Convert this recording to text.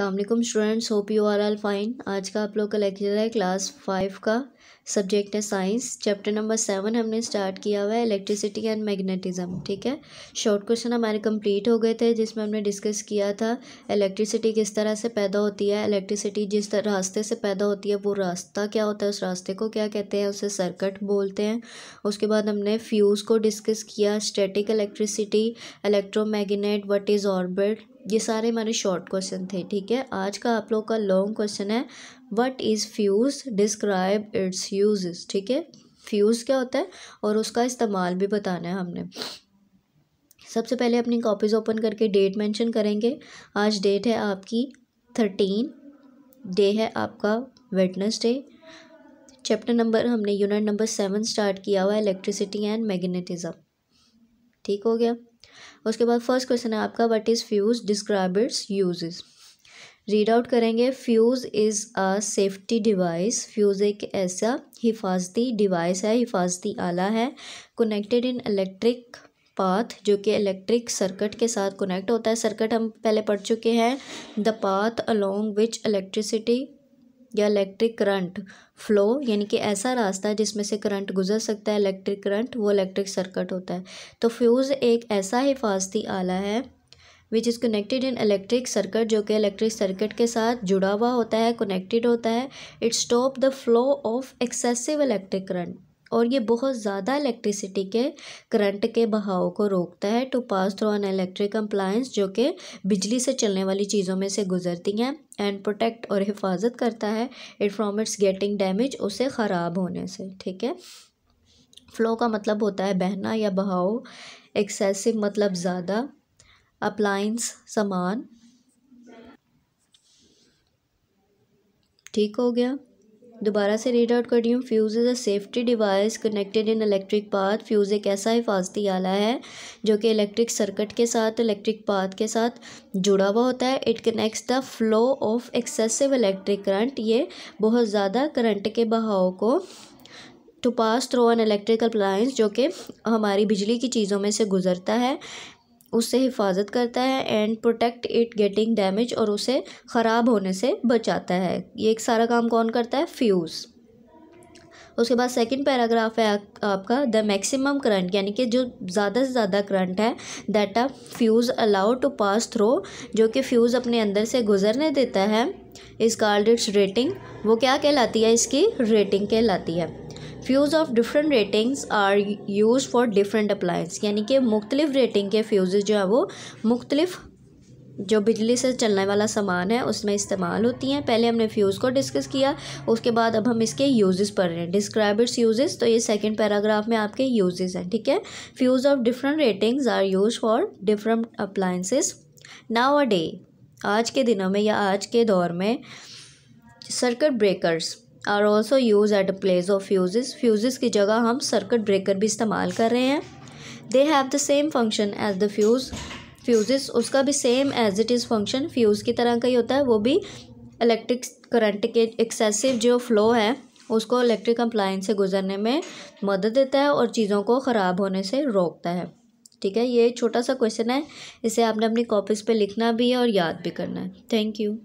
अल्लाम students hope you are all fine आज का आप लोग का लेक्चर है क्लास फाइव का सब्जेक्ट है साइंस चैप्टर नंबर सेवन हमने स्टार्ट किया हुआ है इलेक्ट्रिसिटी एंड मैग्नेटिज्म ठीक है शॉर्ट क्वेश्चन हमारे कंप्लीट हो गए थे जिसमें हमने डिस्कस किया था इलेक्ट्रिसिटी किस तरह से पैदा होती है इलेक्ट्रिसिटी जिस रास्ते से पैदा होती है वो रास्ता क्या होता है उस रास्ते को क्या कहते हैं उसे सर्कट बोलते हैं उसके बाद हमने फ्यूज़ को डिस्कस किया static electricity electromagnet what is orbit ये सारे हमारे शॉर्ट क्वेश्चन थे ठीक है आज का आप लोग का लॉन्ग क्वेश्चन है what is fuse describe its use ठीक है फ्यूज़ क्या होता है और उसका इस्तेमाल भी बताना है हमने सबसे पहले अपनी कॉपीज़ ओपन करके डेट मेंशन करेंगे आज डेट है आपकी थर्टीन डे है आपका वेटनेसडे चैप्टर नंबर हमने यूनिट नंबर सेवन स्टार्ट किया हुआ है इलेक्ट्रिसिटी एंड मैग्नेटिज़म ठीक हो गया उसके बाद फर्स्ट क्वेश्चन है आपका what is fuse describe its uses read out करेंगे fuse is a safety device fuse एक ऐसा हिफाजती डिवाइस है हिफाजती आला है कनेक्टेड इन इलेक्ट्रिक पाथ जो कि इलेक्ट्रिक सर्किट के साथ कनेक्ट होता है सर्किट हम पहले पढ़ चुके हैं the path along which electricity या इलेक्ट्रिक करंट फ्लो यानी कि ऐसा रास्ता जिसमें से करंट गुजर सकता है इलेक्ट्रिक करंट वो इलेक्ट्रिक सर्किट होता है तो फ्यूज़ एक ऐसा हिफाजती आला है which is connected in electric circuit जो कि इलेक्ट्रिक सर्किट के साथ जुड़ा हुआ होता है कनेक्टेड होता है it stop the flow of excessive electric current और ये बहुत ज़्यादा इलेक्ट्रिसिटी के करंट के बहाव को रोकता है to pass through an electric appliance जो कि बिजली से चलने वाली चीज़ों में से गुजरती हैं एंड प्रोटेक्ट और हिफाजत करता है it from its getting damage उसे ख़राब होने से ठीक है फ़्लो का मतलब होता है बहना या बहाव एक्सेसिव मतलब ज़्यादा अप्लाइंस सामान ठीक हो गया दोबारा से रीड आउट कर रही हूँ fuse is a safety device connected in electric path fuse एक ऐसा हिफाजती आला है जो कि इलेक्ट्रिक सर्किट के साथ इलेक्ट्रिक पाथ के साथ जुड़ा हुआ होता है it connects the flow of excessive electric current ये बहुत ज़्यादा करंट के बहाव को to pass through an electrical appliance जो कि हमारी बिजली की चीज़ों में से गुजरता है उससे हिफाजत करता है and protect it getting damage और उसे ख़राब होने से बचाता है ये एक सारा काम कौन करता है फ्यूज़ उसके बाद सेकंड पैराग्राफ है आपका द मैक्सिमम करंट यानी कि जो ज़्यादा से ज़्यादा करंट है that a fuse allowed to pass through जो कि फ्यूज़ अपने अंदर से गुजरने देता है इस कार्ड इट्स रेटिंग वो क्या कहलाती है इसकी रेटिंग कहलाती है fuse of different ratings are use for different appliance यानी कि मुख्तलिफ़ रेटिंग के फ्यूज़ जो है वो मुख्तलिफ़ जो बिजली से चलने वाला सामान है उसमें इस्तेमाल होती हैं पहले हमने फ्यूज़ को डिस्कस किया उसके बाद अब हम इसके यूजेस पढ़ रहे हैं डिस्क्राइब इट्स यूजेस तो ये सेकंड पैराग्राफ में आपके यूजेस हैं ठीक है fuse of different ratings are use for different appliances nowadays आज के दिनों में या आज के दौर में circuit breakers are also use at the place of fuses fuse की जगह हम सर्किट ब्रेकर भी इस्तेमाल कर रहे हैं they have the same function as the fuse fuse उसका भी same as it is function fuse की तरह का ही होता है वो भी इलेक्ट्रिक करंट के एक्सेसिव जो फ्लो है उसको इलेक्ट्रिक अप्लाइंस से गुजरने में मदद देता है और चीज़ों को ख़राब होने से रोकता है ठीक है ये छोटा सा क्वेश्चन है इसे आपने अपनी कॉपीज़ पे लिखना भी है और याद भी करना है थैंक यू